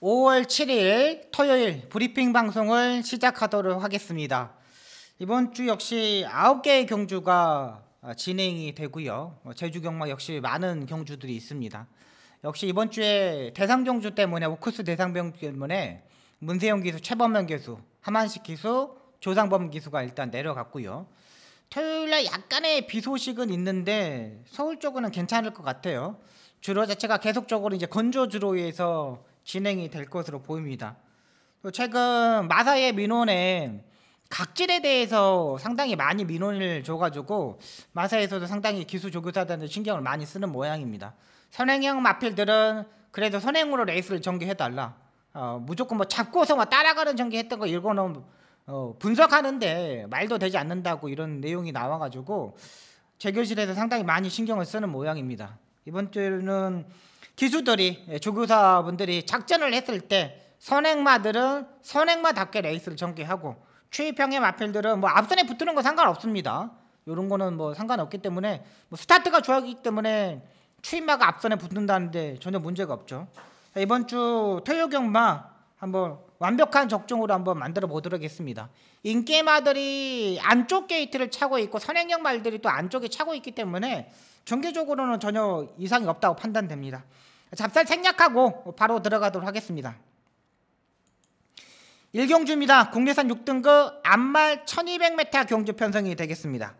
5월 7일 토요일 브리핑 방송을 시작하도록 하겠습니다. 이번 주 역시 9개의 경주가 아, 진행이 되고요. 뭐 제주 경마 역시 많은 경주들이 있습니다. 역시 이번 주에 대상 경주 때문에 오크스 대상 병주 때문에 문세영 기수, 최범명 기수, 하만식 기수, 조상범 기수가 일단 내려갔고요. 토요일날 약간의 비 소식은 있는데 서울 쪽은 괜찮을 것 같아요. 주로 자체가 계속적으로 이제 건조주로 해서 진행이 될 것으로 보입니다. 또 최근 마사의 민원에 각질에 대해서 상당히 많이 민원을 줘가지고 마사에서도 상당히 기수 조교사단에 신경을 많이 쓰는 모양입니다. 선행형 마필들은 그래도 선행으로 레이스를 전개해달라. 어, 무조건 뭐 잡고서 막 뭐 따라가는 전개했던 거 이거는 어, 분석하는데 말도 되지 않는다고 이런 내용이 나와가지고 제 교실에서 상당히 많이 신경을 쓰는 모양입니다. 이번 주는 기수들이 예, 조교사분들이 작전을 했을 때 선행마들은 선행마답게 레이스를 전개하고 추위평의 마필들은 뭐 앞선에 붙는 건 상관없습니다. 이런 거는 뭐 상관없기 때문에 뭐 스타트가 좋았기 아 때문에 추인마가 앞선에 붙는다는데 전혀 문제가 없죠. 이번 주 토요경마 한번 완벽한 적중으로 한번 만들어 보도록 하겠습니다. 인게마들이 안쪽 게이트를 차고 있고 선행형 말들이 또 안쪽에 차고 있기 때문에 전개적으로는 전혀 이상이 없다고 판단됩니다. 잡살 생략하고 바로 들어가도록 하겠습니다. 1경주입니다 국내산 6등급 안말 1200m 경주 편성이 되겠습니다.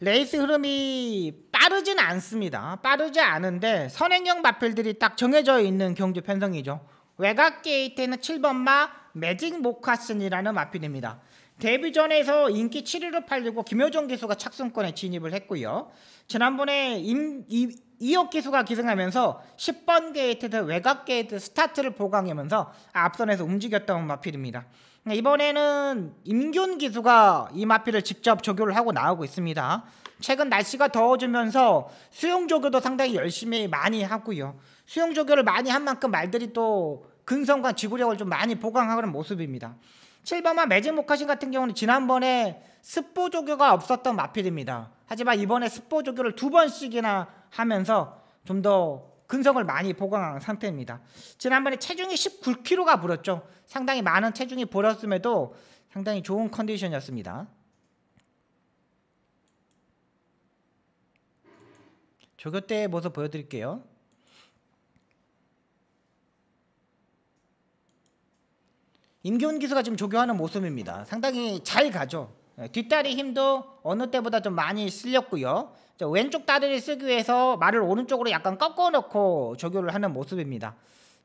레이스 흐름이 빠르진 않습니다. 빠르지 않은데 선행형 마필들이 딱 정해져 있는 경주 편성이죠. 외곽 게이트에는 7번마 매직 모카슨이라는 마필입니다. 데뷔 전에서 인기 7위로 팔리고 김효정 기수가 착승권에 진입을 했고요. 지난번에 임, 임, 이억 기수가 기승하면서 10번 게이트에서 외곽 게이트 스타트를 보강하면서 앞선에서 움직였던 마필입니다. 네, 이번에는 임균 기수가 이 마필을 직접 조교를 하고 나오고 있습니다. 최근 날씨가 더워지면서 수용 조교도 상당히 열심히 많이 하고요. 수용 조교를 많이 한 만큼 말들이 또 근성과 지구력을 좀 많이 보강하는 모습입니다. 7번만 매진 모카신 같은 경우는 지난번에 습보 조교가 없었던 마필입니다. 하지만 이번에 습보 조교를 두 번씩이나 하면서 좀 더 근성을 많이 보강한 상태입니다. 지난번에 체중이 19kg가 불었죠. 상당히 많은 체중이 불었음에도 상당히 좋은 컨디션이었습니다. 조교 때 모습 보여드릴게요. 임기훈 기수가 지금 조교하는 모습입니다. 상당히 잘 가죠. 네, 뒷다리 힘도 어느 때보다 좀 많이 실렸고요. 왼쪽 다리를 쓰기 위해서 말을 오른쪽으로 약간 꺾어 놓고 조교를 하는 모습입니다.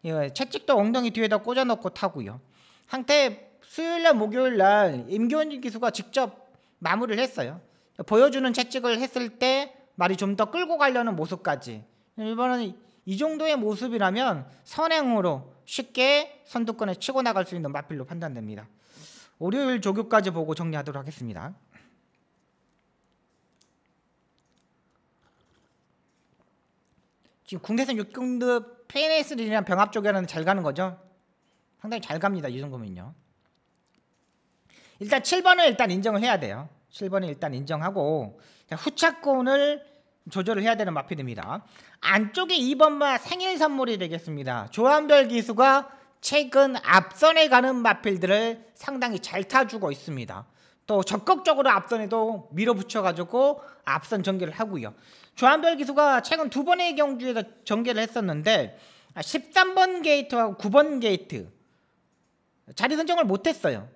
예, 채찍도 엉덩이 뒤에다 꽂아 놓고 타고요. 한때 수요일 날 목요일 날 임교원 기수가 직접 마무리를 했어요. 보여주는 채찍을 했을 때 말이 좀 더 끌고 가려는 모습까지. 일본은 이 정도의 모습이라면 선행으로 쉽게 선두권에 치고 나갈 수 있는 마필로 판단됩니다. 월요일 조교까지 보고 정리하도록 하겠습니다. 지금 국내선 6등급 페 n s 들이랑 병합 쪽에는 잘 가는 거죠. 상당히 잘 갑니다. 이 정도면요. 일단 7번을 일단 인정을 해야 돼요. 7번을 일단 인정하고 후차권을 조절을 해야 되는 마필입니다. 안쪽에 2번마 생일 선물이 되겠습니다. 조한별 기수가 최근 앞선에 가는 마필들을 상당히 잘 타주고 있습니다. 또 적극적으로 앞선에도 밀어붙여 가지고 앞선 전개를 하고요. 조한별 기수가 최근 두 번의 경주에서 전개를 했었는데 13번 아, 게이트하고 9번 게이트 자리 선정을 못했어요.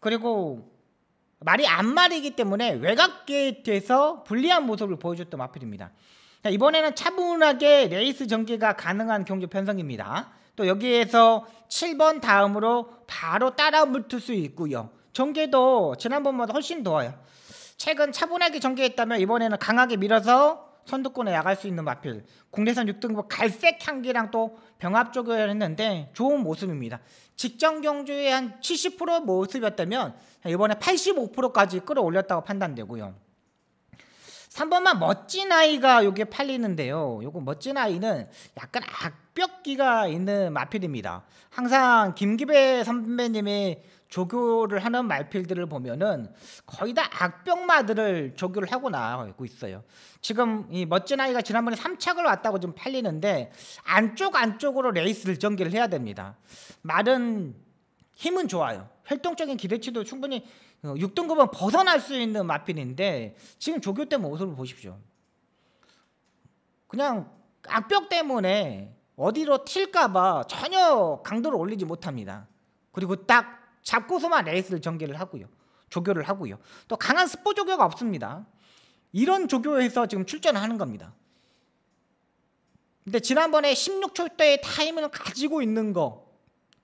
그리고 말이 안말이기 때문에 외곽 게이트에서 불리한 모습을 보여줬던 마필입니다. 자, 이번에는 차분하게 레이스 전개가 가능한 경주 편성입니다. 또 여기에서 7번 다음으로 바로 따라 물틀 수 있고요. 전개도 지난번보다 훨씬 더워요. 최근 차분하게 전개했다면 이번에는 강하게 밀어서 선두권에 나갈 수 있는 마필 국내선 6등급 갈색 향기랑 또 병합 쪽을 했는데 좋은 모습입니다. 직전 경주의 한 70% 모습이었다면 이번에 85%까지 끌어올렸다고 판단되고요. 3번만 멋진 아이가 여기에 팔리는데요. 요거 멋진 아이는 약간 악벽기가 있는 마필입니다. 항상 김기배 선배님의 조교를 하는 말필들을 보면은 거의 다 악병마들을 조교를 하고 나오고 있어요. 지금 이 멋진 아이가 지난번에 3착을 왔다고 좀 팔리는데 안쪽 안쪽으로 레이스를 전개를 해야 됩니다. 말은 힘은 좋아요. 활동적인 기대치도 충분히 6등급은 어, 벗어날 수 있는 마필인데 지금 조교 때 모습을 보십시오. 그냥 악벽 때문에 어디로 튈까봐 전혀 강도를 올리지 못합니다. 그리고 딱 잡고서만 레이스를 전개를 하고요. 조교를 하고요. 또 강한 스포 조교가 없습니다. 이런 조교에서 지금 출전하는 겁니다. 근데 지난번에 16초 때의 타임을 가지고 있는 거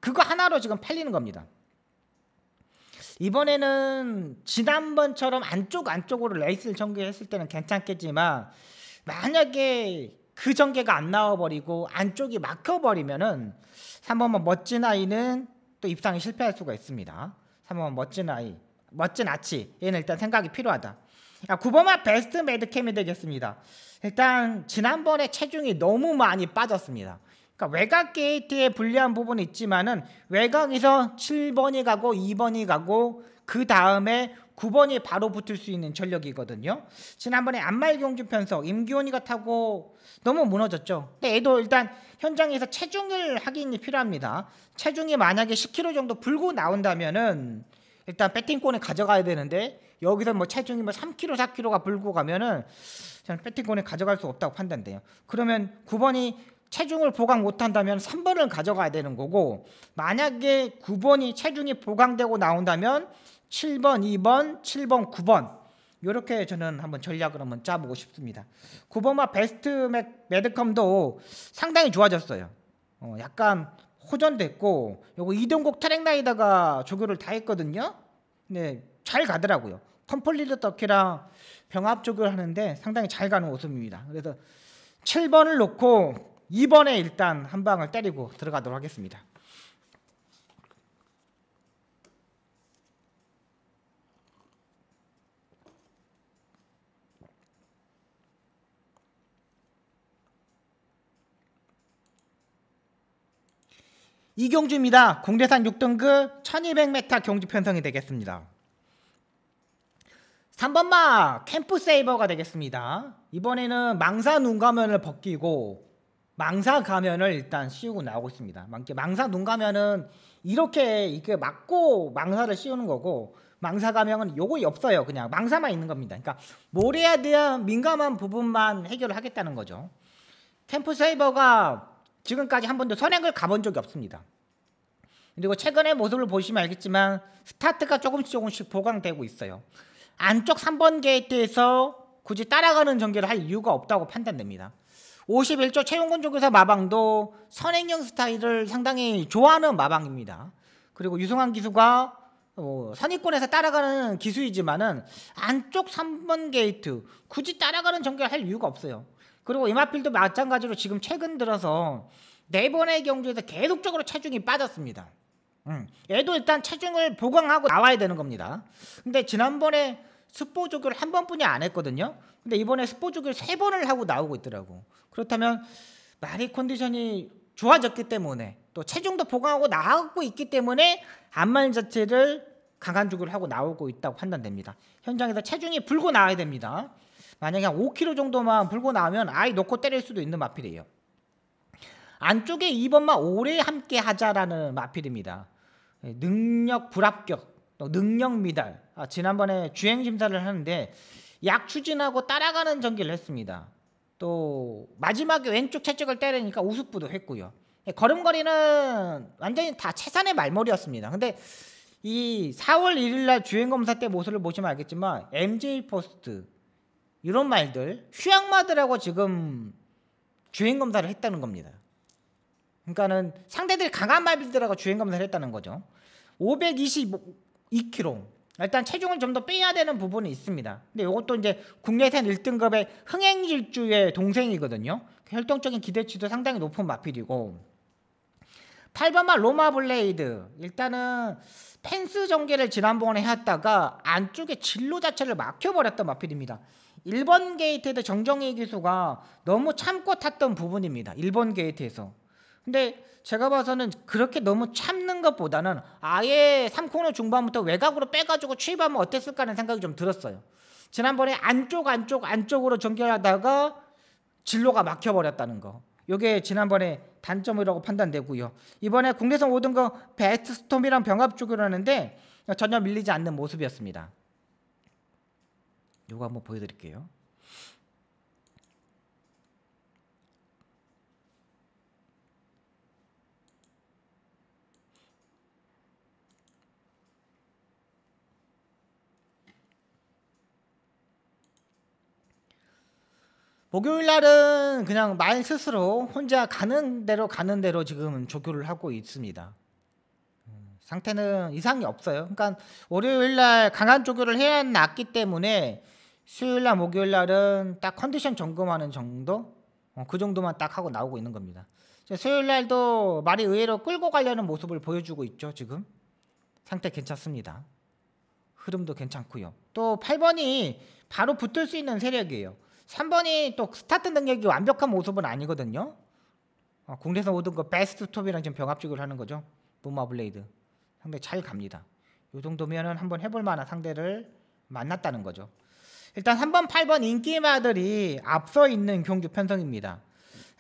그거 하나로 지금 팔리는 겁니다. 이번에는 지난번처럼 안쪽 안쪽으로 레이스를 전개했을 때는 괜찮겠지만 만약에 그 전개가 안 나와버리고 안쪽이 막혀버리면은 3번만 멋진 아이는 또 입상이 실패할 수가 있습니다. 3번 멋진 아이, 멋진 아치. 얘는 일단 생각이 필요하다. 9번만 아, 베스트 매드캠이 되겠습니다. 일단 지난번에 체중이 너무 많이 빠졌습니다. 그러니까 외곽 게이트에 불리한 부분이 있지만은 외곽에서 7번이 가고 2번이 가고 그 다음에 9번이 바로 붙을 수 있는 전력이거든요. 지난번에 안말 경주 편석 임기원이가 타고 너무 무너졌죠. 근데 애도 일단 현장에서 체중을 확인이 필요합니다. 체중이 만약에 10kg 정도 불고 나온다면은 일단 배팅권을 가져가야 되는데 여기서 뭐 체중이 뭐 3kg, 4kg가 불고 가면은 저는 배팅권을 가져갈 수 없다고 판단돼요. 그러면 9번이 체중을 보강 못한다면 3번을 가져가야 되는 거고 만약에 9번이 체중이 보강되고 나온다면 7번, 2번, 7번, 9번 이렇게 저는 한번 전략을 한번 짜보고 싶습니다. 9번마 베스트 맥, 매드컴도 상당히 좋아졌어요. 어, 약간 호전됐고 요거 이동국 트랙라이더가 조교를 다 했거든요. 근잘 네, 가더라고요. 컴플리드 터키랑 병합 조교를 하는데 상당히 잘 가는 모습입니다. 그래서 7번을 놓고 2번에 일단 한 방을 때리고 들어가도록 하겠습니다. 이경주입니다. 공대산 6등급 1200m 경주 편성이 되겠습니다. 3번마 캠프 세이버가 되겠습니다. 이번에는 망사 눈 가면을 벗기고 망사 가면을 일단 씌우고 나오고 있습니다. 망사 눈 가면은 이렇게 이게 막고 망사를 씌우는 거고 망사 가면은 요거 없어요. 그냥 망사만 있는 겁니다. 그러니까 모래에 대한 민감한 부분만 해결을 하겠다는 거죠. 캠프 세이버가 지금까지 한 번도 선행을 가본 적이 없습니다. 그리고 최근의 모습을 보시면 알겠지만 스타트가 조금씩 조금씩 보강되고 있어요. 안쪽 3번 게이트에서 굳이 따라가는 전개를 할 이유가 없다고 판단됩니다. 51조 최용근 쪽에서 마방도 선행형 스타일을 상당히 좋아하는 마방입니다. 그리고 유승환 기수가 어, 선입권에서 따라가는 기수이지만은 안쪽 3번 게이트 굳이 따라가는 전개를 할 이유가 없어요. 그리고 이마필도 마찬가지로 지금 최근 들어서 네 번의 경주에서 계속적으로 체중이 빠졌습니다. 음, 얘도 일단 체중을 보강하고 나와야 되는 겁니다. 근데 지난번에 습보 조교를 한 번뿐이 안 했거든요. 근데 이번에 습보 조교를 세 번을 하고 나오고 있더라고. 그렇다면 말이 컨디션이 좋아졌기 때문에 또 체중도 보강하고 나가고 있기 때문에 암만 자체를 강한 주교를 하고 나오고 있다고 판단됩니다. 현장에서 체중이 불고 나와야 됩니다. 만약에 한 5kg 정도만 불고 나면 아예 놓고 때릴 수도 있는 마필이에요. 안쪽에 2번만 오래 함께 하자라는 마필입니다. 예, 능력 불합격, 능력 미달. 아, 지난번에 주행 심사를 하는데 약 추진하고 따라가는 전기를 했습니다. 또 마지막에 왼쪽 채찍을 때리니까 우습부도 했고요. 예, 걸음걸이는 완전히 다 최선의 말머리였습니다. 근데 이 4월 1일날 주행검사 때 모습을 보시면 알겠지만 MJ 포스트 이런 말들 휴양마드라고 지금 주행 검사를 했다는 겁니다. 그러니까는 상대들이 강한 말들하고 주행 검사를 했다는 거죠. 522kg. 일단 체중을 좀 더 빼야 되는 부분이 있습니다. 근데 이것도 이제 국내산 1등급의 흥행질주의 동생이거든요. 혈통적인 기대치도 상당히 높은 마필이고 8번만 로마 블레이드 일단은 펜스 전개를 지난번에 했다가 안쪽에 진로 자체를 막혀버렸던 마필입니다. 1번 게이트에서 정정희 기수가 너무 참고 탔던 부분입니다. 1번 게이트에서. 근데 제가 봐서는 그렇게 너무 참는 것보다는 아예 3코너 중반부터 외곽으로 빼가지고 취입하면 어땠을까 하는 생각이 좀 들었어요. 지난번에 안쪽 안쪽 안쪽으로 전결하다가 진로가 막혀버렸다는 거. 이게 지난번에 단점이라고 판단되고요. 이번에 국내선 5등급 베스트 스톰이랑 병합 쪽교를 하는데 전혀 밀리지 않는 모습이었습니다. 요거 한번 보여드릴게요. 목요일 날은 그냥 말 스스로 혼자 가는 대로 가는 대로 지금 조교를 하고 있습니다. 음, 상태는 이상이 없어요. 그러니까 월요일 날 강한 조교를 해야 낫기 때문에 수요일 날 목요일 날은 딱 컨디션 점검하는 정도 어, 그 정도만 딱 하고 나오고 있는 겁니다. 수요일 날도 말이 의외로 끌고 가려는 모습을 보여주고 있죠 지금 상태 괜찮습니다. 흐름도 괜찮고요. 또 8번이 바로 붙을 수 있는 세력이에요. 3번이 또 스타트 능력이 완벽한 모습은 아니거든요. 어, 공대에서 모든 거 베스트 톱이랑 지금 병합직을 하는 거죠. 노마 블레이드 상대 잘 갑니다. 이정도면 한번 해볼 만한 상대를 만났다는 거죠. 일단 3번, 8번 인기마들이 앞서 있는 경주 편성입니다.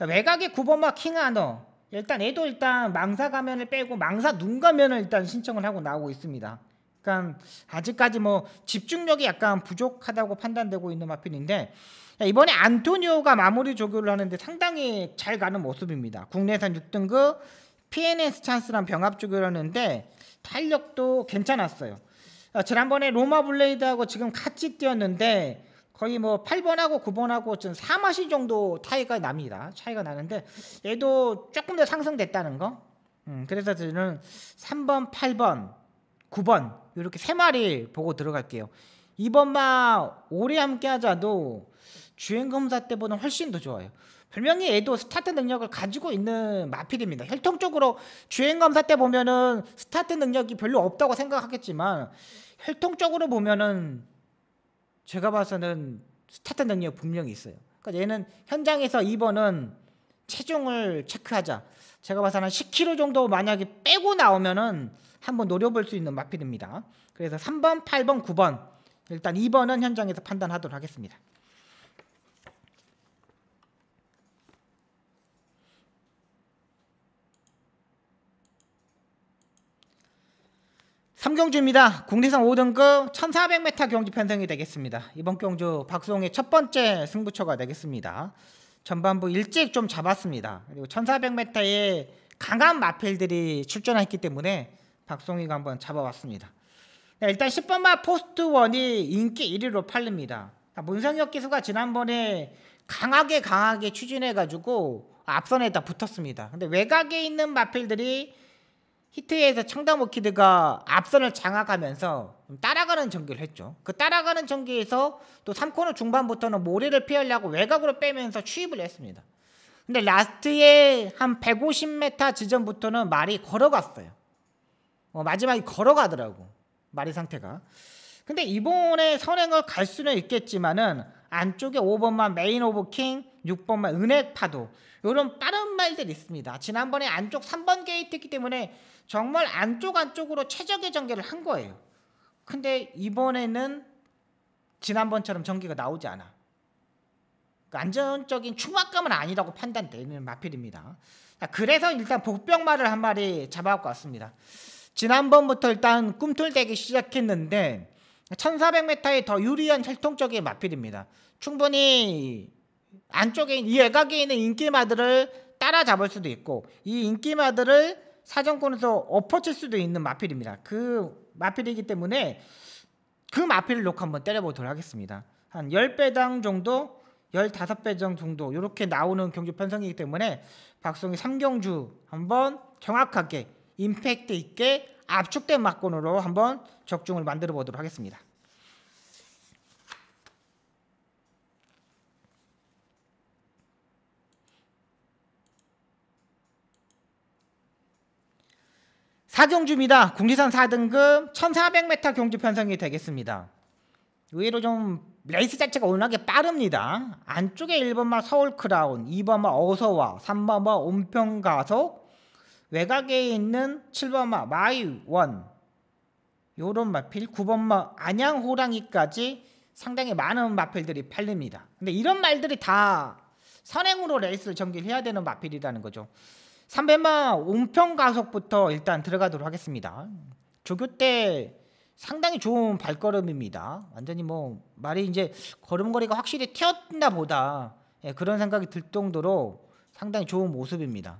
외곽에 9번마 킹하너 일단 애도 일단 망사 가면을 빼고 망사 눈 가면을 일단 신청을 하고 나오고 있습니다. 그러니까 아직까지 뭐 집중력이 약간 부족하다고 판단되고 있는 마필인데 이번에 안토니오가 마무리 조교를 하는데 상당히 잘 가는 모습입니다. 국내산 6등급 PNS 찬스랑 병합 조교를 하는데 탄력도 괜찮았어요. 어, 지난번에 로마 블레이드하고 지금 같이 뛰었는데 거의 뭐 8번하고 9번하고 좀4마시 정도 차이가 납니다. 차이가 나는데 얘도 조금 더 상승됐다는 거. 음, 그래서 저는 3번, 8번, 9번 이렇게 3 마리 보고 들어갈게요. 이번만 오래 함께 하자도 주행검사 때보다 훨씬 더 좋아요. 분명히 얘도 스타트 능력을 가지고 있는 마필입니다. 혈통적으로 주행검사 때 보면은 스타트 능력이 별로 없다고 생각하겠지만 활동적으로 보면은 제가 봐서는 스타트 능력 분명히 있어요. 그러니까 얘는 현장에서 2번은 체중을 체크하자. 제가 봐서는 10kg 정도 만약에 빼고 나오면은 한번 노려볼 수 있는 마필입니다. 그래서 3번, 8번, 9번 일단 2번은 현장에서 판단하도록 하겠습니다. 삼경주입니다. 국내선 5등급 1400m 경주 편성이 되겠습니다. 이번 경주 박수홍의 첫 번째 승부처가 되겠습니다. 전반부 일찍 좀 잡았습니다. 그리고 1400m에 강한 마필들이 출전했기 때문에 박송이가 한번 잡아왔습니다. 네, 일단 10번마 포스트원이 인기 1위로 팔립니다. 문성혁 기수가 지난번에 강하게 강하게 추진해가지고 앞선에다 붙었습니다. 근데 외곽에 있는 마필들이 히트에서 청담오키드가 앞선을 장악하면서 따라가는 전기를 했죠. 그 따라가는 전기에서또 3코너 중반부터는 모래를 피하려고 외곽으로 빼면서 취입을 했습니다. 근데 라스트에 한 150m 지점부터는 말이 걸어갔어요. 어, 마지막에 걸어가더라고. 말이 상태가. 근데 이번에 선행을 갈 수는 있겠지만은 안쪽에 5번만 메인 오브 킹, 6번만 은행 파도 이런 빠른 말들 이 있습니다. 지난번에 안쪽 3번 게이트이기 때문에 정말 안쪽 안쪽으로 최적의 전개를 한 거예요. 근데 이번에는 지난번처럼 전개가 나오지 않아. 그러니까 안전적인 추악감은 아니라고 판단되는 마필입니다. 그래서 일단 복병말을 한 마리 잡아올것같습니다 지난번부터 일단 꿈틀대기 시작했는데 1400m에 더 유리한 혈통적인 마필입니다. 충분히 안쪽에 이 외곽에 있는 인기마들을 따라잡을 수도 있고 이 인기마들을 사정권에서 엎어칠 수도 있는 마필입니다. 그 마필이기 때문에 그 마필을 놓고 한번 때려보도록 하겠습니다. 한 10배당 정도 15배정 정도 이렇게 나오는 경주 편성이기 때문에 박송이 3경주 한번 정확하게 임팩트 있게 압축된 막권으로 한번 적중을 만들어 보도록 하겠습니다. 사경주입니다. 국내선 4등급 1400m 경주 편성이 되겠습니다. 의외로 좀 레이스 자체가 워낙에 빠릅니다. 안쪽에 1번마 서울 크라운, 2번마 어서와, 3번마 온평가속, 외곽에 있는 7번마 마이원, 요런 마필, 9번마 안양호랑이까지 상당히 많은 마필들이 팔립니다. 근데 이런 말들이 다 선행으로 레이스를 전개 해야 되는 마필이라는 거죠. 300만 온평 가속부터 일단 들어가도록 하겠습니다. 조교 때 상당히 좋은 발걸음입니다. 완전히 뭐 말이 이제 걸음걸이가 확실히 튀었나 보다 예, 그런 생각이 들 정도로 상당히 좋은 모습입니다.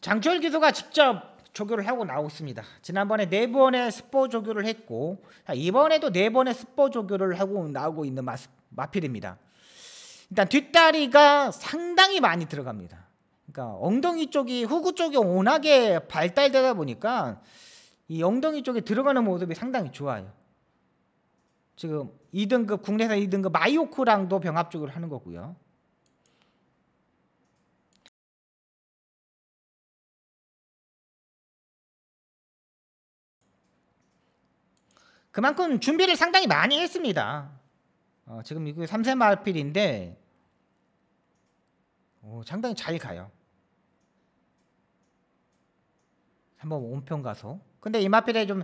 장철 기수가 직접 조교를 하고 나오고 있습니다. 지난번에 네 번의 스포 조교를 했고 이번에도 네 번의 스포 조교를 하고 나오고 있는 마, 마필입니다. 일단 뒷다리가 상당히 많이 들어갑니다. 그러니까 엉덩이 쪽이 후구 쪽이 워낙에 발달되다 보니까 이 엉덩이 쪽에 들어가는 모습이 상당히 좋아요. 지금 2등급 국내산 2등급 마이오크랑도 병합 쪽을 하는 거고요. 그만큼 준비를 상당히 많이 했습니다. 어, 지금 미국 3세 마필인데 오, 어, 상당히 잘 가요. 한번 온편 가서. 근데 이 마필의 좀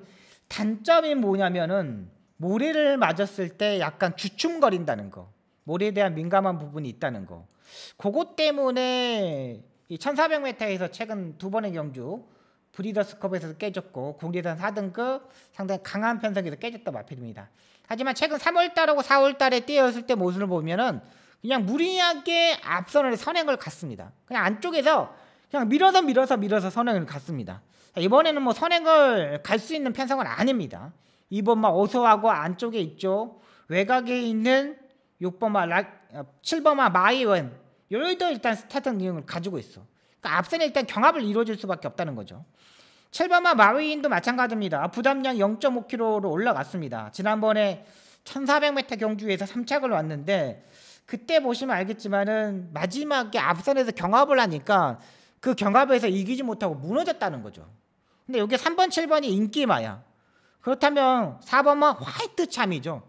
단점이 뭐냐면은 모래를 맞았을 때 약간 주춤거린다는 거. 모래에 대한 민감한 부분이 있다는 거. 그것 때문에 이 1400m에서 최근 두 번의 경주 브리더스컵에서도 깨졌고 국리산 4등급 상당히 강한 편성에서 깨졌던 마필입니다. 하지만 최근 3월달하고 4월달에 뛰었을때 모습을 보면은 그냥 무리하게 앞선을 선행을 갔습니다. 그냥 안쪽에서 그냥 밀어서 밀어서 밀어서 선행을 갔습니다. 이번에는 뭐 선행을 갈 수 있는 편성은 아닙니다. 2번만 어서하고 안쪽에 있죠. 외곽에 있는 6번마 락, 7번마 어, 마이웬 여기도 일단 스타트 능력을 가지고 있어. 그러니까 앞선에 일단 경합을 이루어질 수밖에 없다는 거죠. 7번마 마위인도 마찬가지입니다. 부담량 0 5 k m 로 올라갔습니다. 지난번에 1400m 경주에서 3착을 왔는데 그때 보시면 알겠지만은 마지막에 앞선에서 경합을 하니까 그 경합에서 이기지 못하고 무너졌다는 거죠. 근데 여기 3번, 7번이 인기마야. 그렇다면 4번만 화이트 참이죠.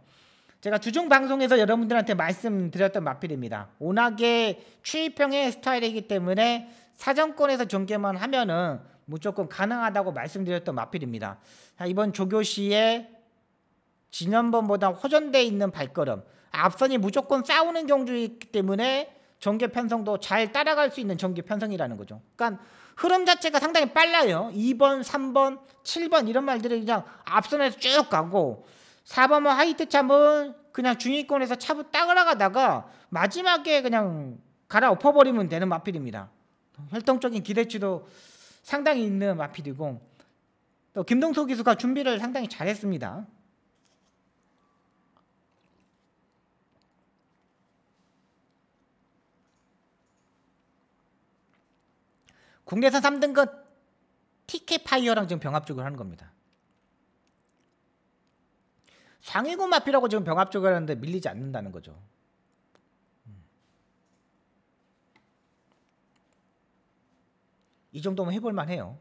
제가 주중 방송에서 여러분들한테 말씀드렸던 마필입니다. 워낙에 취입형의 스타일이기 때문에 사정권에서 전개만 하면은 무조건 가능하다고 말씀드렸던 마필입니다. 이번 조교시의 지난번보다 호전돼 있는 발걸음 앞선이 무조건 싸우는 경주이기 때문에 전개 편성도 잘 따라갈 수 있는 전개 편성이라는 거죠. 그러니까 흐름 자체가 상당히 빨라요. 2번, 3번, 7번 이런 말들이 그냥 앞선에서 쭉 가고 4번 뭐 화이트 참은 그냥 중위권에서 차부 따라가다가 마지막에 그냥 갈아엎어버리면 되는 마필입니다. 활동적인 기대치도 상당히 있는 마피디고 또 김동수 기수가 준비를 상당히 잘했습니다. 국내에서 3등급 TK 파이어랑 지금 병합적을 하는 겁니다. 상위고 마피라고 지금 병합적을 하는데 밀리지 않는다는 거죠. 이 정도면 해볼 만해요.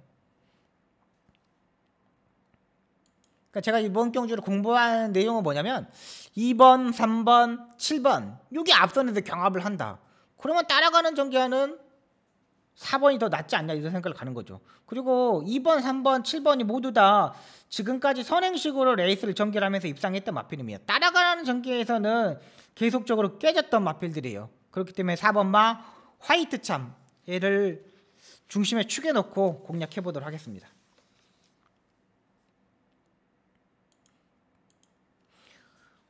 그러니까 제가 이번 경주를 공부한 내용은 뭐냐면 2번, 3번, 7번 여기 앞선 애들 경합을 한다. 그러면 따라가는 전개하는 4번이 더 낫지 않냐 이런 생각을 가는 거죠. 그리고 2번, 3번, 7번이 모두 다 지금까지 선행식으로 레이스를 전개하면서 입상했던 마필입니다. 따라가는 전개에서는 계속적으로 깨졌던 마필들이에요. 그렇기 때문에 4번 마 화이트 참 얘를 중심에 축에 넣고 공략해 보도록 하겠습니다.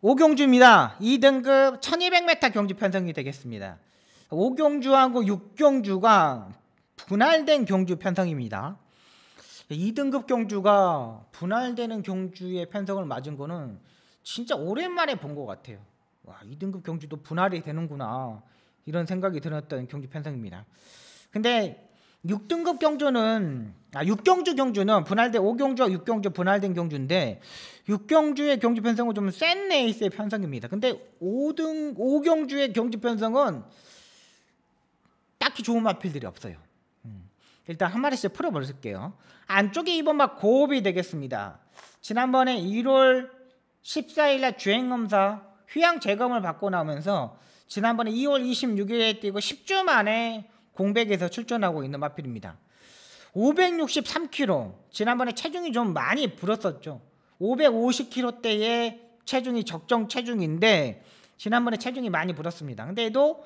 오경주입니다. 2등급 1200m 경주 편성이 되겠습니다. 오경주하고 6경주가 분할된 경주 편성입니다. 2등급 경주가 분할되는 경주의 편성을 맞은 거는 진짜 오랜만에 본 것 같아요. 와, 2등급 경주도 분할이 되는구나. 이런 생각이 들었던 경주 편성입니다. 근데 6등급 경주는 아 6경주 경주는 분할된 5경주와 6경주 분할된 경주인데 6경주의 경주 편성은 좀 센 레이스의 편성입니다. 근데 5등 5경주의 경주 편성은 딱히 좋은 마필들이 없어요. 음. 일단 한 마리씩 풀어버릴게요. 안쪽에 이번 막 고업이 되겠습니다. 지난번에 1월 14일날 주행검사 휴양 재검을 받고 나오면서 지난번에 2월 26일에 뛰고 10주 만에 공백에서 출전하고 있는 마필입니다. 563kg 지난번에 체중이 좀 많이 불었었죠. 550kg대의 체중이 적정 체중인데 지난번에 체중이 많이 불었습니다. 근데도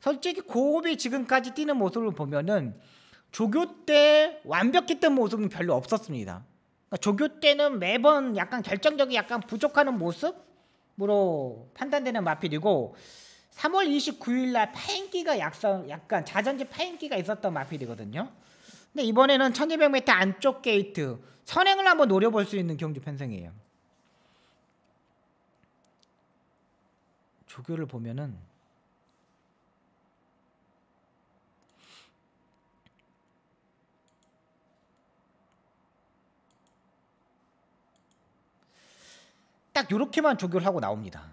솔직히 고업이 지금까지 뛰는 모습을 보면은 조교 때완벽했던 모습은 별로 없었습니다. 그러니까 조교 때는 매번 약간 결정적이 약간 부족하는 모습으로 판단되는 마필이고 3월 29일 날 파인기가 약간, 약간 자전지 파인기가 있었던 마필이거든요. 근데 이번에는 1200m 안쪽 게이트 선행을 한번 노려볼 수 있는 경주 편성이에요. 조교를 보면은 딱 요렇게만 조교를 하고 나옵니다.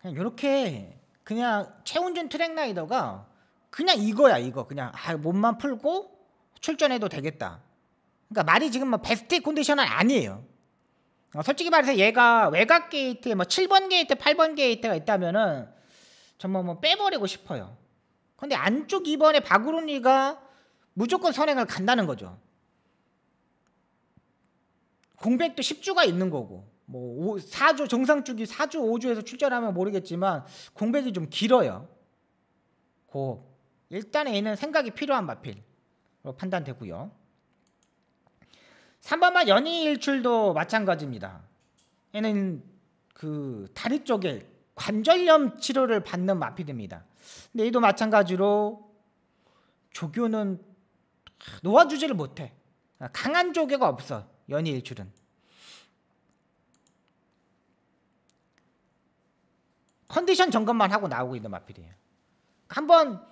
그냥 요렇게 그냥 최운준 트랙라이더가 그냥 이거야 이거 그냥 아, 몸만 풀고 출전해도 되겠다. 그러니까 말이 지금 뭐 베스트 컨디션은 아니에요. 어, 솔직히 말해서 얘가 외곽 게이트에 뭐 7번 게이트, 8번 게이트가 있다면은 정말 뭐 빼버리고 싶어요. 근데 안쪽 이번에 바구론이가 무조건 선행을 간다는 거죠. 공백도 10주가 있는 거고. 뭐 4주 정상 주기 4주 5주에서 출전하면 모르겠지만 공백이 좀 길어요. 고 일단 애는 생각이 필요한 마필로 판단되고요. 3번만 연이 일출도 마찬가지입니다. 얘는 그 다리 쪽에 관절염 치료를 받는 마필입니다. 근데 얘도 마찬가지로 조교는 놓아주지를 못해. 강한 조교가 없어. 연이 일출은. 컨디션 점검만 하고 나오고 있는 마필이에요. 한번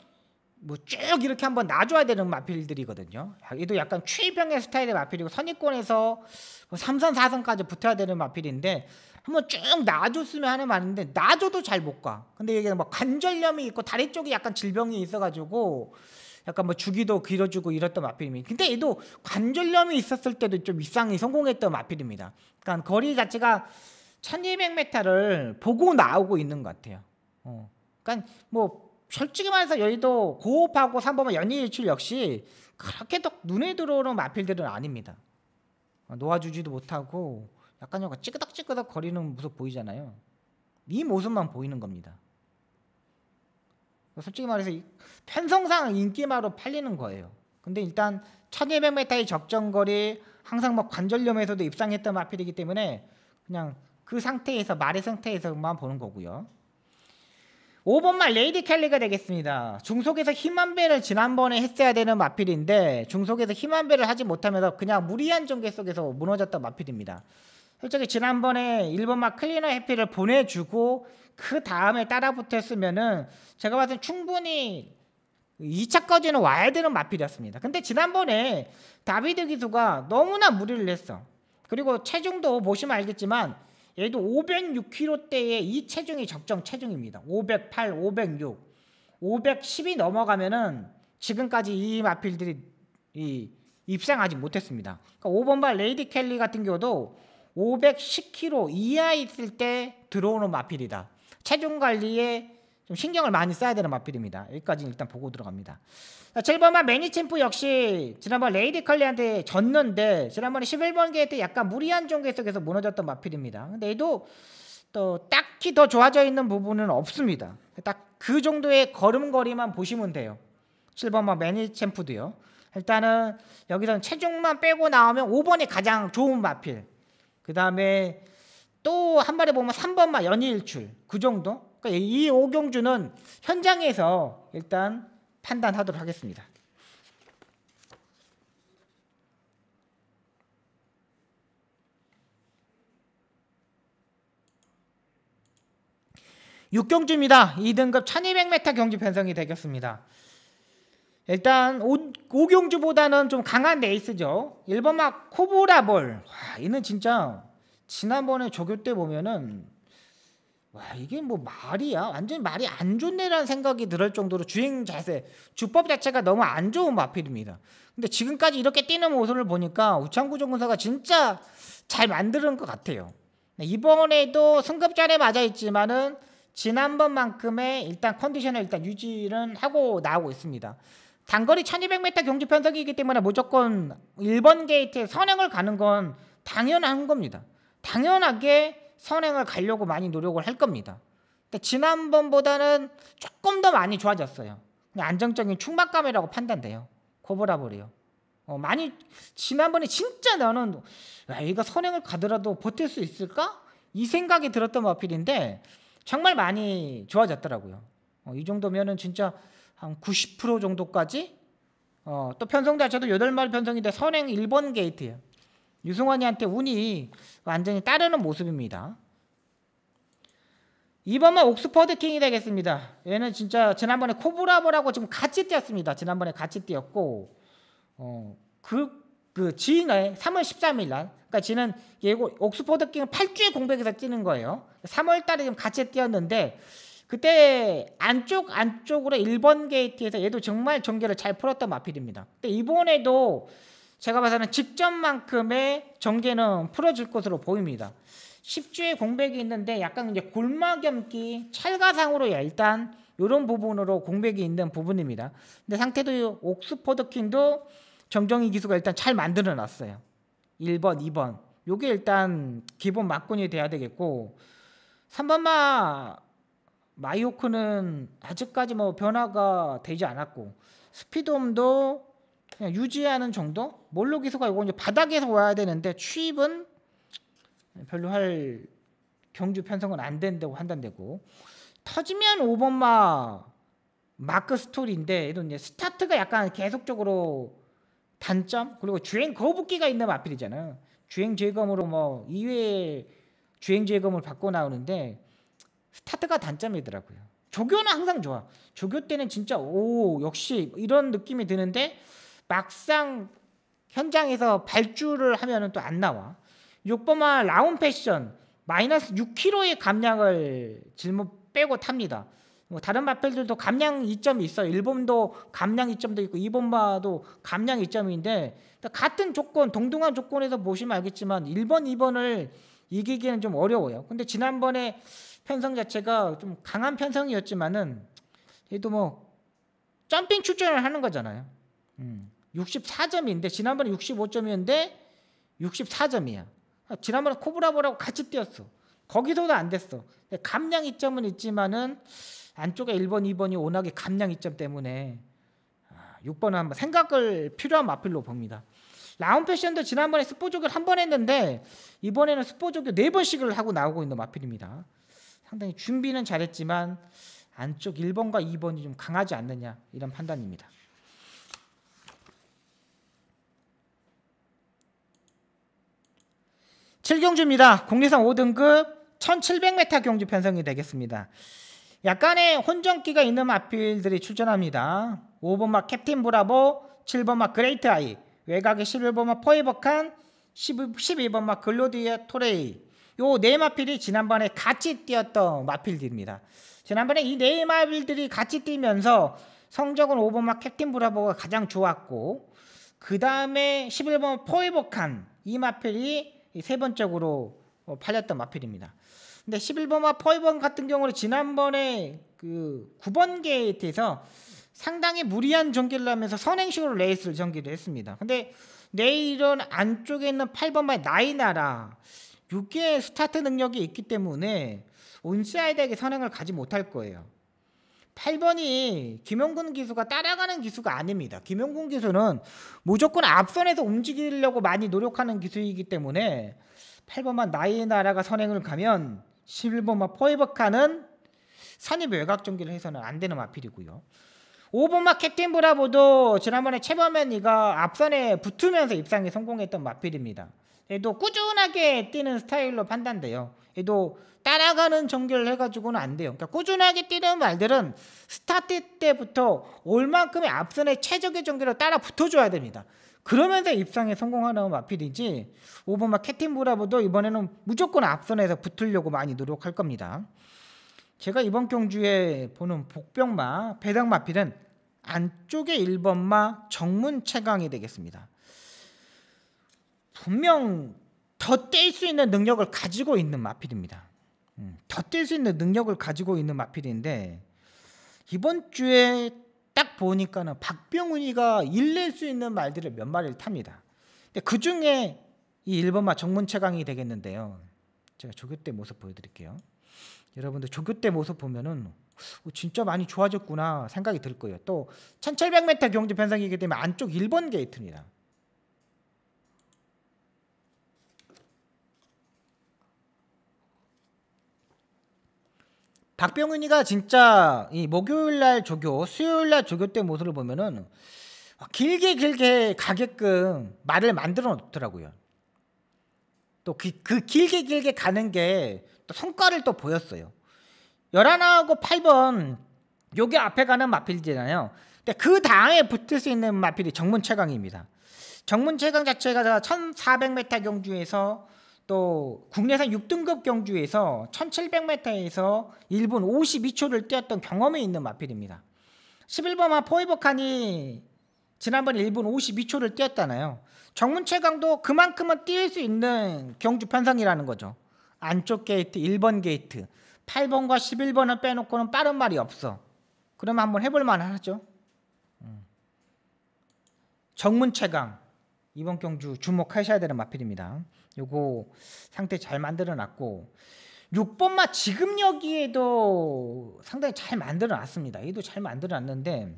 뭐 쭉 이렇게 한번 놔줘야 되는 마필들이거든요. 얘도 약간 최병의 스타일의 마필이고 선입권에서 3선 뭐 4선까지 붙어야 되는 마필인데 한 번 쭉 놔줬으면 하는 말인데 놔줘도 잘 못 가. 근데 이게 뭐 관절염이 있고 다리 쪽에 약간 질병이 있어가지고 약간 뭐 주기도 길어지고 이랬던 마필입니다. 근데 얘도 관절염이 있었을 때도 좀 이상이 성공했던 마필입니다. 그러니까 거리 자체가 1200m를 보고 나오고 있는 것 같아요. 어. 그러니까 뭐 솔직히 말해서 여의도 고업하고 3번번 연일출 역시 그렇게 또 눈에 들어오는 마필들은 아닙니다. 어, 놓아주지도 못하고 약간 약간 찌끄덕찌끄덕 거리는 모습 보이잖아요. 이 모습만 보이는 겁니다. 솔직히 말해서 편성상 인기마로 팔리는 거예요. 근데 일단 1200m의 적정거리 항상 뭐 관절염에서도 입상했던 마필이기 때문에 그냥 그 상태에서 말의 상태에서만 보는 거고요. 5번만 레이디 켈리가 되겠습니다. 중속에서 희한 배를 지난번에 했어야 되는 마필인데 중속에서 희한 배를 하지 못하면서 그냥 무리한 전개 속에서 무너졌던 마필입니다. 솔직히 지난번에 1번만 클리너 해피를 보내주고 그 다음에 따라붙었으면은 제가 봤을 때 충분히 2차까지는 와야 되는 마필이었습니다. 근데 지난번에 다비드 기수가 너무나 무리를 했어. 그리고 체중도 보시면 알겠지만 얘도 506kg대의 이 체중이 적정 체중입니다. 508, 506, 510이 넘어가면은 지금까지 이 마필들이 이 입상하지 못했습니다. 그러니까 5번 발 레이디 켈리 같은 경우도 510kg 이하 있을 때 들어오는 마필이다. 체중 관리에 좀 신경을 많이 써야 되는 마필입니다. 여기까지 는 일단 보고 들어갑니다. 7번만 매니챔프 역시 지난번 레이디 컬리한테 졌는데 지난번에 11번 게임 때 약간 무리한 종계속에서 무너졌던 마필입니다. 근데 얘도 또 딱히 더 좋아져 있는 부분은 없습니다. 딱 그 정도의 걸음걸이만 보시면 돼요. 7번만 매니챔프도요. 일단은 여기서는 체중만 빼고 나오면 5번이 가장 좋은 마필. 그 다음에 또 한 마리 보면 3번만 연일출. 그 정도? 그러니까 이 오경주는 현장에서 일단 판단하도록 하겠습니다. 6경주입니다 2등급 1200m 경주 편성이 되겠습니다. 일단 오, 오경주보다는 좀 강한 레이스죠. 1번막 코브라볼. 와, 이는 진짜 지난번에 조교 때 보면은 와 이게 뭐 말이야 완전 히 말이 안 좋네라는 생각이 들을 정도로 주행 자세 주법 자체가 너무 안 좋은 마필입니다 근데 지금까지 이렇게 뛰는 모습을 보니까 우창구 전군사가 진짜 잘 만드는 것 같아요 네, 이번에도 승급전에 맞아있지만은 지난번만큼의 일단 컨디션을 일단 유지는 하고 나오고 있습니다 단거리 1200m 경주 편성이기 때문에 무조건 1번 게이트에 선행을 가는 건 당연한 겁니다 당연하게 선행을 가려고 많이 노력을 할 겁니다. 근데 지난번보다는 조금 더 많이 좋아졌어요. 안정적인 충만감이라고 판단돼요. 고브라볼이요. 어, 많이 지난번에 진짜 나는 야, 이거 선행을 가더라도 버틸 수 있을까? 이 생각이 들었던 마필인데 정말 많이 좋아졌더라고요. 어, 이 정도면은 진짜 한 90% 정도까지 어, 또 편성 자체도 8마리 편성인데 선행 1번 게이트예요. 유승환이한테 운이 완전히 따르는 모습입니다. 2번만 옥스퍼드 킹이 되겠습니다. 얘는 진짜 지난번에 코브라보라고 지금 같이 뛰었습니다. 지난번에 같이 뛰었고 어, 그, 그 지인의 3월 13일 날 그러니까 지는 예고 옥스퍼드 킹을 8주의 공백에서 뛰는 거예요. 3월 달에 지금 같이 뛰었는데 그때 안쪽 안쪽으로 1번 게이트에서 얘도 정말 전개를 잘 풀었던 마필입니다. 근데 이번에도 제가 봐서는 직전만큼의 전개는 풀어질 것으로 보입니다. 10주의 공백이 있는데 약간 이제 골마겸기 찰가상으로 일단 이런 부분으로 공백이 있는 부분입니다. 근데 상태도 옥스퍼드 킹도 정정이 기수가 일단 잘 만들어 놨어요. 1번, 2번. 요게 일단 기본 막군이 돼야 되겠고 3번마 마이오크는 아직까지 뭐 변화가 되지 않았고 스피드홈도 그냥 유지하는 정도? 뭘로 기소가 이거 이제 바닥에서 와야 되는데 취입은 별로 할 경주 편성은 안 된다고 판단되고 터지면 5번마 마크 스토리인데 얘도 이제 스타트가 약간 계속적으로 단점 그리고 주행 거북기가 있는 마필이잖아요. 주행 제검으로 뭐 2회 주행 제검을 받고 나오는데 스타트가 단점이더라고요. 조교는 항상 좋아. 조교 때는 진짜 오 역시 이런 느낌이 드는데 막상 현장에서 발주를 하면은 또 안 나와. 6번만 라운 패션 마이너스 6kg의 감량을 질문 빼고 탑니다. 뭐 다른 마필들도 감량 이점이 있어요. 일본도 감량 이점도 있고 이번마도 감량 이점인데 그러니까 같은 조건, 동등한 조건에서 보시면 알겠지만 1번, 2번을 이기기는 좀 어려워요. 근데 지난번에 편성 자체가 좀 강한 편성이었지만은 그래도 뭐 점핑 출전을 하는 거잖아요. 음. 64점인데 지난번에 65점이었는데 64점이야. 지난번에 코브라보라고 같이 뛰었어. 거기서도 안 됐어. 감량 이점은 있지만은 안쪽에 1번, 2번이 워낙에 감량 이점 때문에 6번은 아, 한번 생각을 필요한 마필로 봅니다. 라운 패션도 지난번에 스포조교를 한번 했는데 이번에는 스포조교 4 번씩을 하고 나오고 있는 마필입니다. 상당히 준비는 잘했지만 안쪽 1번과 2번이 좀 강하지 않느냐 이런 판단입니다. 7경주입니다. 국내선 5등급 1700m 경주 편성이 되겠습니다. 약간의 혼전기가 있는 마필들이 출전합니다. 5번마 캡틴 브라보, 7번마 그레이트 아이, 외곽에 11번마 포이버칸, 12번마 글로디아 토레이 요네 마필이 지난번에 같이 뛰었던 마필들입니다. 지난번에 이 네 마필들이 같이 뛰면서 성적은 5번마 캡틴 브라보가 가장 좋았고 그 다음에 11번 포이버칸 이 마필이 세번째로 어, 팔렸던 마필입니다. 근데 11번과 퍼이번 같은 경우는 지난번에 그 9번 게이트에서 상당히 무리한 전기를 하면서 선행식으로 레이스를 전기를 했습니다. 근데 내일은 안쪽에 있는 8번만 나이나라 6개 의 스타트 능력이 있기 때문에 온시아이드에게 선행을 가지 못할 거예요. 8번이 김용근 기수가 따라가는 기수가 아닙니다. 김용근 기수는 무조건 앞선에서 움직이려고 많이 노력하는 기수이기 때문에 8번만 나의 나라가 선행을 가면 11번만 포에버카는 산입 외곽 전기를 해서는 안 되는 마필이고요. 5번만 캡틴 브라보도 지난번에 최범현이가 앞선에 붙으면서 입상에 성공했던 마필입니다. 얘도 꾸준하게 뛰는 스타일로 판단돼요. 얘도 따라가는 전개를 해가지고는 안 돼요. 그러니까 꾸준하게 뛰는 말들은 스타트 때부터 올 만큼의 앞선의 최적의 전개로 따라 붙어줘야 됩니다. 그러면서 입상에 성공하는 마필이지 오버마 캐틴 브라보도 이번에는 무조건 앞선에서 붙으려고 많이 노력할 겁니다. 제가 이번 경주에 보는 복병마 배당 마필은 안쪽에 1번마 정문 최강이 되겠습니다. 분명 더 뗄 수 있는 능력을 가지고 있는 마필입니다. 음, 더뛸 수 있는 능력을 가지고 있는 마필인데 이번 주에 딱 보니까는 박병훈이가 일낼 수 있는 말들을 몇 마리를 탑니다. 근데 그 중에 이 1번마 정문채강이 되겠는데요. 제가 조교 때 모습 보여드릴게요. 여러분들 조교 때 모습 보면은 어, 진짜 많이 좋아졌구나 생각이 들 거예요. 또 1700m 경주 변상이기 때문에 안쪽 1번 게이트입니다. 박병윤이가 진짜 이 목요일 날 조교, 수요일 날 조교 때 모습을 보면은 길게 길게 가게끔 말을 만들어 놓더라고요. 또그 그 길게 길게 가는 게 또 성과를 또 보였어요. 11하고 8번 요게 앞에 가는 마필이잖아요. 근데 그 다음에 붙을 수 있는 마필이 정문 최강입니다. 정문 최강 자체가 1400m 경주에서 또 국내산 6등급 경주에서 1700m에서 1분 52초를 뛰었던 경험이 있는 마필입니다. 11번만 포이버 칸이 지난번에 1분 52초를 뛰었잖아요. 정문 최강도 그만큼은 뛸 수 있는 경주 편성이라는 거죠. 안쪽 게이트, 1번 게이트, 8번과 11번을 빼놓고는 빠른 말이 없어. 그러면 한번 해볼 만하죠. 음. 정문 최강 이번 경주 주목하셔야 되는 마필입니다. 요거 상태 잘 만들어 놨고 6번마 지금 여기에도 상당히 잘 만들어 놨습니다. 얘도 잘 만들어 놨는데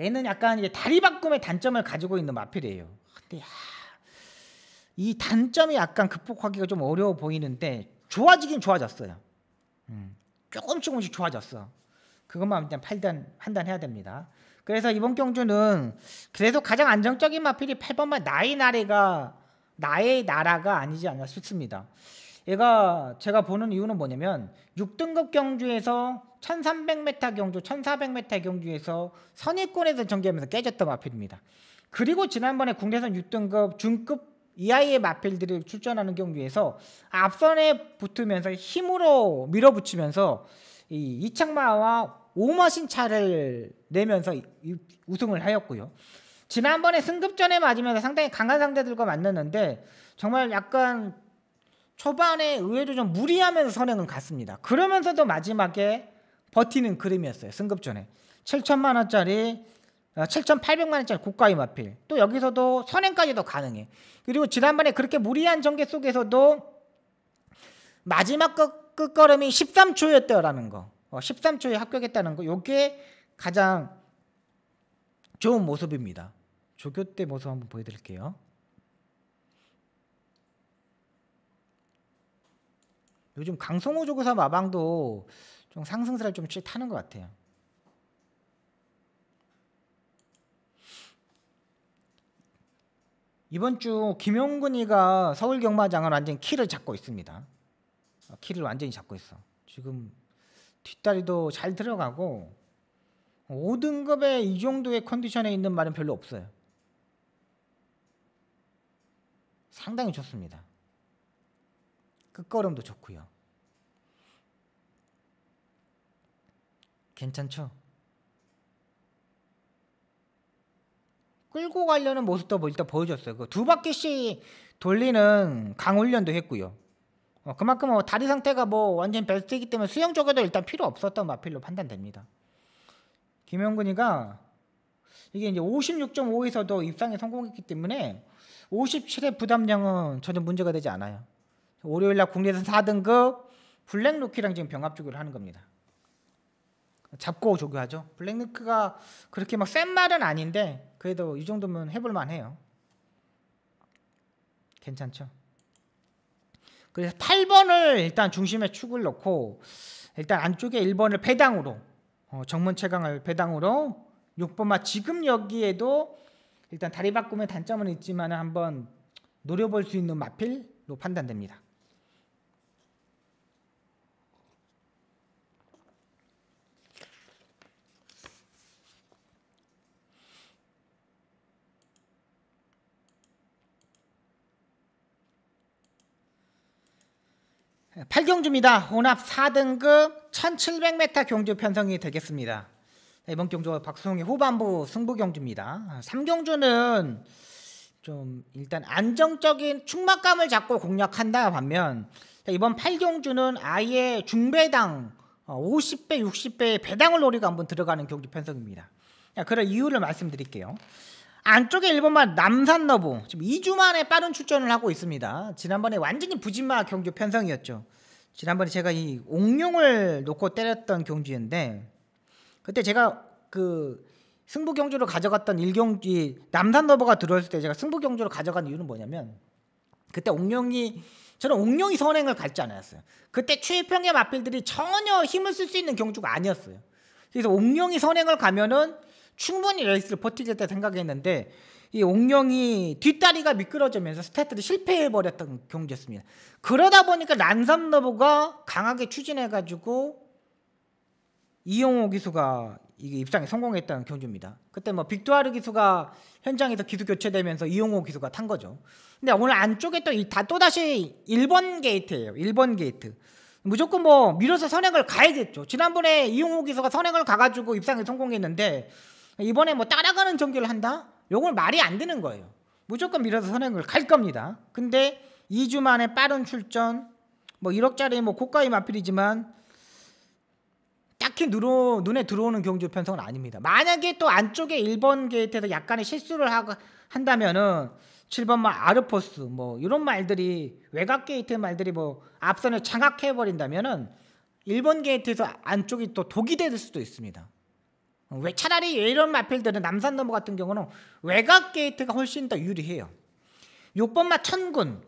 얘는 약간 이제 다리 바꿈의 단점을 가지고 있는 마필이에요. 근데 야, 이 단점이 약간 극복하기가 좀 어려워 보이는데 좋아지긴 좋아졌어요. 음, 조금 조금씩 좋아졌어. 그것만 일단 판단, 판단해야 됩니다. 그래서 이번 경주는 그래도 가장 안정적인 마필이 8번만 나이나래가 나의 나라가 아니지 않나 싶습니다. 얘가 제가 보는 이유는 뭐냐면 6등급 경주에서 1300m 경주, 1400m 경주에서 선입권에서 전개하면서 깨졌던 마필입니다. 그리고 지난번에 국내선 6등급 중급 이하의 마필들이 출전하는 경주에서 앞선에 붙으면서 힘으로 밀어붙이면서 이 이창마와 오머신 차를 내면서 우승을 하였고요. 지난번에 승급전에 맞으면서 상당히 강한 상대들과 만났는데 정말 약간 초반에 의외로 좀 무리하면서 선행을 갔습니다. 그러면서도 마지막에 버티는 그림이었어요. 승급전에. 7천만 원짜리 7,800만 아, 원짜리 고가의 마필. 또 여기서도 선행까지도 가능해. 그리고 지난번에 그렇게 무리한 전개 속에서도 마지막 끝, 끝걸음이 13초였다라는 거. 어, 13초에 합격했다는 거. 요게 가장 좋은 모습입니다. 조교 때 모습 한번 보여드릴게요. 요즘 강성호 조교사 마방도 좀 상승세를 좀 타는 것 같아요. 이번 주 김용근이가 서울 경마장을 완전 키를 잡고 있습니다. 아, 키를 완전히 잡고 있어. 지금 뒷다리도 잘 들어가고 5등급의이 정도의 컨디션에 있는 말은 별로 없어요. 상당히 좋습니다. 끝걸음도 좋고요. 괜찮죠? 끌고 가려는 모습도 뭐 일단 보여줬어요. 그 두 바퀴씩 돌리는 강훈련도 했고요. 어, 그만큼 뭐 다리 상태가 뭐 완전 베스트이기 때문에 수영 쪽에도 일단 필요 없었던 마필로 판단됩니다. 김영근이가 이게 이제 56.5에서도 입상에 성공했기 때문에 57의 부담량은 전혀 문제가 되지 않아요. 월요일 날 국내선 4등급 블랙루키랑 지금 병합 조교를 하는 겁니다. 잡고 조교하죠. 블랙루키가 그렇게 막 센 말은 아닌데 그래도 이 정도면 해볼 만해요. 괜찮죠? 그래서 8번을 일단 중심에 축을 놓고 일단 안쪽에 1번을 배당으로 어, 정문 채강을 배당으로 6번만 지금 여기에도 일단 다리 바꿈의 단점은 있지만 한번 노려볼 수 있는 마필로 판단됩니다. 팔경주입니다. 혼합 4등급 1700m 경주 편성이 되겠습니다. 네, 이번 경주가 박수홍의 후반부 승부 경주입니다. 3경주는 좀 일단 안정적인 충막감을 잡고 공략한다 반면 이번 8경주는 아예 중배당 50배, 어, 60배의 배당을 노리고 한번 들어가는 경주 편성입니다. 그럴 이유를 말씀드릴게요. 안쪽에 일본말 남산너부 지금 2주 만에 빠른 출전을 하고 있습니다. 지난번에 완전히 부진마 경주 편성이었죠. 지난번에 제가 이 옥룡을 놓고 때렸던 경주였는데 그때 제가 그 승부 경주를 가져갔던 일경기 남산 너버가 들어왔을 때 제가 승부 경주를 가져간 이유는 뭐냐면 그때 옥룡이 저는 옥룡이 선행을 갈지 않았어요. 그때 최평의 마필들이 전혀 힘을 쓸 수 있는 경주가 아니었어요. 그래서 옥룡이 선행을 가면은 충분히 레이스를 버티겠다 생각했는데 이 옥룡이 뒷다리가 미끄러지면서 스타트를 실패해버렸던 경주였습니다 그러다 보니까 난산너버가 강하게 추진해가지고 이용호 기수가 이게 입상에 성공했다는 경주입니다. 그때 뭐 빅두아르 기수가 현장에서 기수 교체되면서 이용호 기수가 탄 거죠. 근데 오늘 안쪽에 또 다또 다시 1번 게이트예요. 1번 게이트. 무조건 뭐 밀어서 선행을 가야겠죠. 지난번에 이용호 기수가 선행을 가가지고 입상에 성공했는데 이번에 뭐 따라가는 전개를 한다? 요건 말이 안 되는 거예요. 무조건 밀어서 선행을 갈 겁니다. 근데 2주 만에 빠른 출전, 뭐 1억짜리 뭐 고가의 마필이지만 딱히 눈어, 눈에 들어오는 경주 편성은 아닙니다. 만약에 또 안쪽에 1번 게이트에서 약간의 실수를 하, 한다면은 7번 말 뭐 아르포스 뭐 이런 말들이 외곽 게이트 말들이 뭐 앞선을 장악해 버린다면은 1번 게이트에서 안쪽이 또 독이 될 수도 있습니다. 왜 차라리 이런 마필들은 남산 넘어 같은 경우는 외곽 게이트가 훨씬 더 유리해요. 6번 마 천군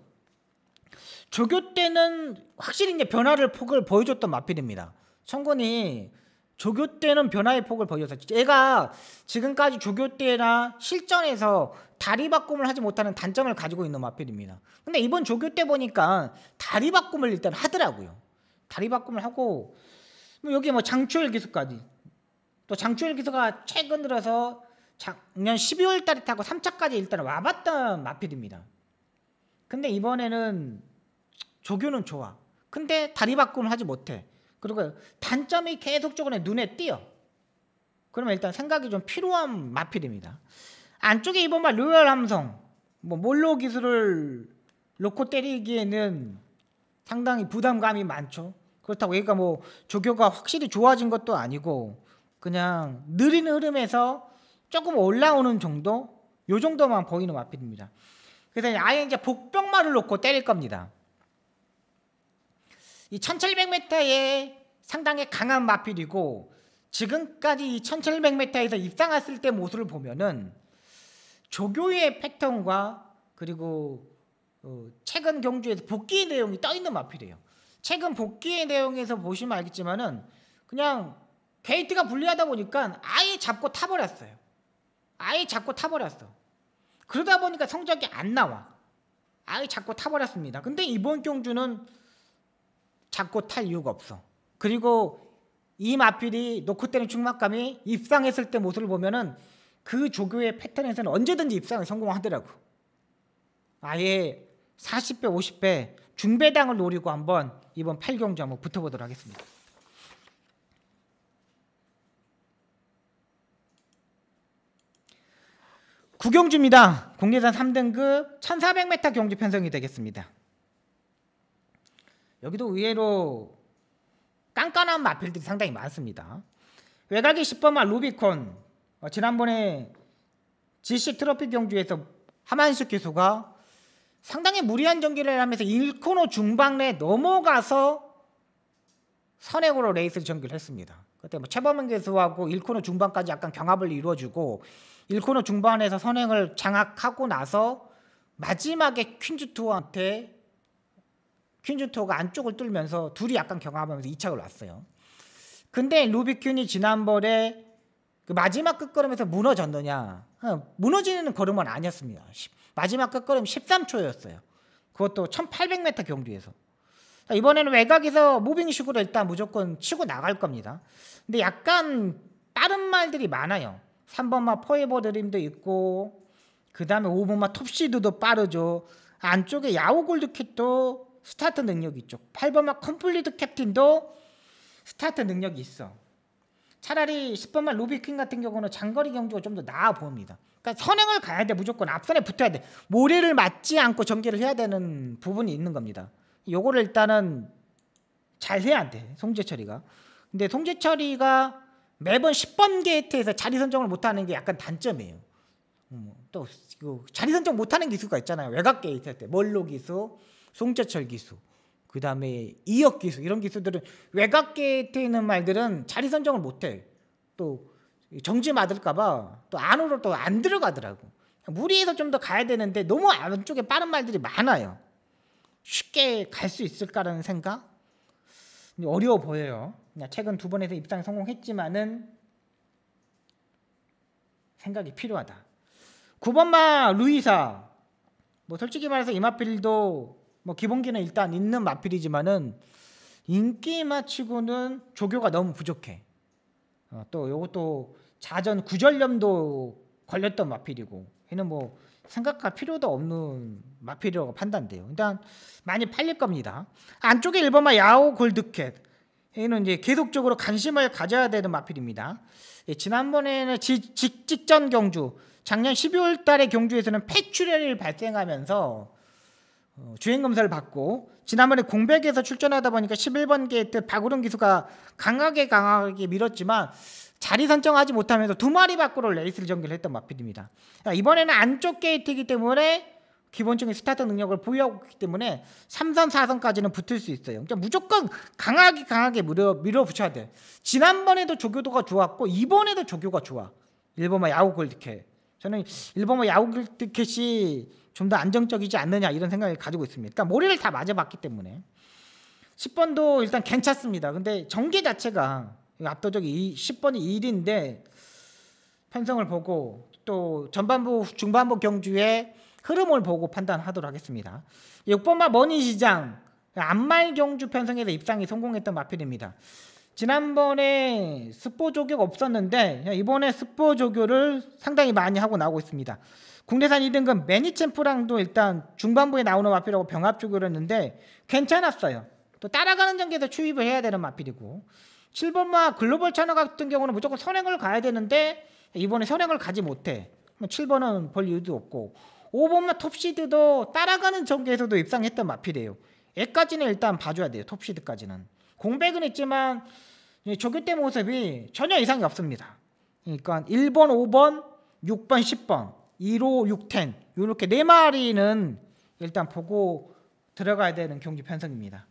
조교 때는 확실히 이제 변화를 폭을 보여줬던 마필입니다. 성군이 조교 때는 변화의 폭을 보여줬죠. 애가 지금까지 조교 때나 실전에서 다리 바꿈을 하지 못하는 단점을 가지고 있는 마필입니다. 근데 이번 조교 때 보니까 다리 바꿈을 일단 하더라고요. 다리 바꿈을 하고 여기 뭐, 뭐 장추열 기술까지또 장추열 기술가 최근 들어서 작년 12월 달에 타고 3차까지 일단 와봤던 마필입니다. 근데 이번에는 조교는 좋아. 근데 다리 바꿈을 하지 못해. 그리고 단점이 계속적으로 눈에 띄어. 그러면 일단 생각이 좀 필요한 마필입니다. 안쪽에 이번 말 로열 함성, 뭐 몰로 기술을 놓고 때리기에는 상당히 부담감이 많죠. 그렇다고 얘가 뭐 조교가 확실히 좋아진 것도 아니고 그냥 느린 흐름에서 조금 올라오는 정도 요 정도만 보이는 마필입니다. 그래서 아예 이제 복병마를 놓고 때릴 겁니다. 이 1700m에 상당히 강한 마필이고 지금까지 이 1700m에서 입상했을 때 모습을 보면은 조교의 패턴과 그리고 어 최근 경주에서 복귀의 내용이 떠 있는 마필이에요. 최근 복귀의 내용에서 보시면 알겠지만은 그냥 게이트가 불리하다 보니까 아예 잡고 타버렸어요. 아예 잡고 타버렸어. 그러다 보니까 성적이 안 나와. 아예 잡고 타버렸습니다. 근데 이번 경주는 잡고 탈 이유가 없어. 그리고 이 마필이 놓고 때는 충막감이 입상했을 때 모습을 보면은 그 조교의 패턴에서는 언제든지 입상을 성공하더라고. 아예 40배, 50배 중배당을 노리고 한번 이번 8경주 한번 붙어보도록 하겠습니다. 구경주입니다. 국내산 3등급 1400m 경주 편성이 되겠습니다. 여기도 의외로 깐깐한 마필들이 상당히 많습니다. 외곽이 10번만 루비콘 어, 지난번에 GC 트로피 경주에서 하만식 기수가 상당히 무리한 전기를 하면서 1코너 중반에 넘어가서 선행으로 레이스를 전기를 했습니다. 그때 뭐 최범은 기수하고 1코너 중반까지 약간 경합을 이루어주고 1코너 중반에서 선행을 장악하고 나서 마지막에 퀸즈2한테 퀸즈토가 안쪽을 뚫면서 둘이 약간 경합하면서 2차로 왔어요. 근데 루비퀸이 지난번에 그 마지막 끝걸음에서 무너졌느냐? 어, 무너지는 걸음은 아니었습니다. 마지막 끝걸음 13초였어요. 그것도 1800m 경주에서. 이번에는 외곽에서 무빙식으로 일단 무조건 치고 나갈 겁니다. 근데 약간 빠른 말들이 많아요. 3번마 포에버 드림도 있고 그 다음에 5번마 톱시드도 빠르죠. 안쪽에 야오 골드킷도 스타트 능력이 있죠. 8번만 컴플리드 캡틴도 스타트 능력이 있어. 차라리 10번만 루비킹 같은 경우는 장거리 경주가 좀 더 나아 보입니다. 그러니까 선행을 가야 돼 무조건 앞선에 붙어야 돼. 모래를 맞지 않고 전개를 해야 되는 부분이 있는 겁니다. 요거를 일단은 잘 해야 돼 송재철이가. 근데 송재철이가 매번 10번 게이트에서 자리 선정을 못하는 게 약간 단점이에요. 음, 또 그 자리 선정 못하는 기수가 있잖아요. 외곽 게이트 할때 멀로 기수, 송자철 기수, 그 다음에 이역 기수 이런 기수들은 외곽계에 있는 말들은 자리 선정을 못해. 또 정지 맞을까봐 또 안으로 또 안 들어가더라고. 무리해서 좀 더 가야 되는데 너무 안쪽에 빠른 말들이 많아요. 쉽게 갈 수 있을까라는 생각? 어려워 보여요. 최근 두 번에서 입상 성공했지만은 생각이 필요하다. 9번마 루이사. 뭐 솔직히 말해서 이마필도 뭐 기본기는 일단 있는 마필이지만은 인기마치고는 조교가 너무 부족해. 어, 또 요것도 자전 구절염도 걸렸던 마필이고 얘는 뭐 생각할 필요도 없는 마필이라고 판단돼요. 일단 많이 팔릴 겁니다. 안쪽에 1번마 야오 골드캣 얘는 이제 계속적으로 관심을 가져야 되는 마필입니다. 예, 지난번에는 지, 직, 직전 경주 작년 12월 달에 경주에서는 폐출혈이 발생하면서 어, 주행검사를 받고 지난번에 공백에서 출전하다 보니까 11번 게이트 박우룡 기수가 강하게 강하게 밀었지만 자리 선정하지 못하면서 두 마리 밖으로 레이스를 전개를 했던 마필입니다. 그러니까 이번에는 안쪽 게이트이기 때문에 기본적인 스타트 능력을 보유하고 있기 때문에 3선, 4선까지는 붙을 수 있어요. 그러니까 무조건 강하게 강하게 밀어, 밀어붙여야 돼. 지난번에도 조교도가 좋았고 이번에도 조교가 좋아. 일본만 야구 골드캐 저는 일본 뭐 야구 티켓이 좀 더 안정적이지 않느냐 이런 생각을 가지고 있습니다. 그러니까 머리를 다 맞아봤기 때문에 10번도 일단 괜찮습니다. 근데 전개 자체가 압도적이 10번이 1인데 편성을 보고 또 전반부 중반부 경주의 흐름을 보고 판단하도록 하겠습니다. 6번마 머니시장 안말 경주 편성에서 입상이 성공했던 마필입니다. 지난번에 스포 조교가 없었는데 이번에 스포 조교를 상당히 많이 하고 나오고 있습니다. 국내산 2등급 매니챔프랑도 일단 중반부에 나오는 마필하고 병합 조교를 했는데 괜찮았어요. 또 따라가는 전기에서 추입을 해야 되는 마필이고 7번마 글로벌 차너 같은 경우는 무조건 선행을 가야 되는데 이번에 선행을 가지 못해. 7번은 볼 이유도 없고 5번마 톱시드도 따라가는 전기에서도 입상했던 마필이에요. 애까지는 일단 봐줘야 돼요. 톱시드까지는. 공백은 있지만 조교 때 모습이 전혀 이상이 없습니다. 그러니까 1번, 5번, 6번, 10번, 1호, 6텐 이렇게 네 마리는 일단 보고 들어가야 되는 경기 편성입니다.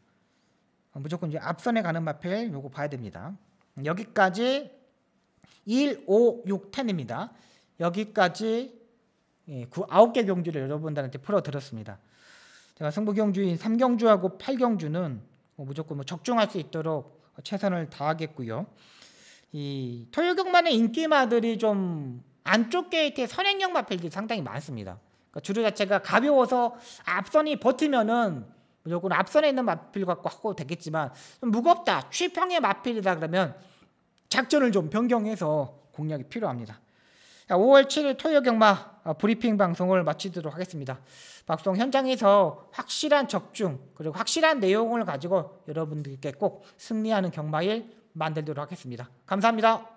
무조건 이제 앞선에 가는 마필 요거 봐야 됩니다. 여기까지 1, 5, 6, 10입니다. 여기까지 9개 예, 경주를 여러분들한테 풀어드렸습니다. 제가 승부경주인 3경주하고 8경주는 뭐 무조건 뭐 적중할 수 있도록 최선을 다하겠고요. 이 토요경만의 인기마들이 좀 안쪽 게이트에 선행형 마필들이 상당히 많습니다. 그러니까 주류 자체가 가벼워서 앞선이 버티면은 무조건 앞선에 있는 마필 갖고 하고 되겠지만 좀 무겁다, 취평의 마필이다 그러면 작전을 좀 변경해서 공략이 필요합니다. 5월 7일 토요 경마 아, 브리핑 방송을 마치도록 하겠습니다. 방송 현장에서 확실한 적중 그리고 확실한 내용을 가지고 여러분들께 꼭 승리하는 경마일 만들도록 하겠습니다. 감사합니다.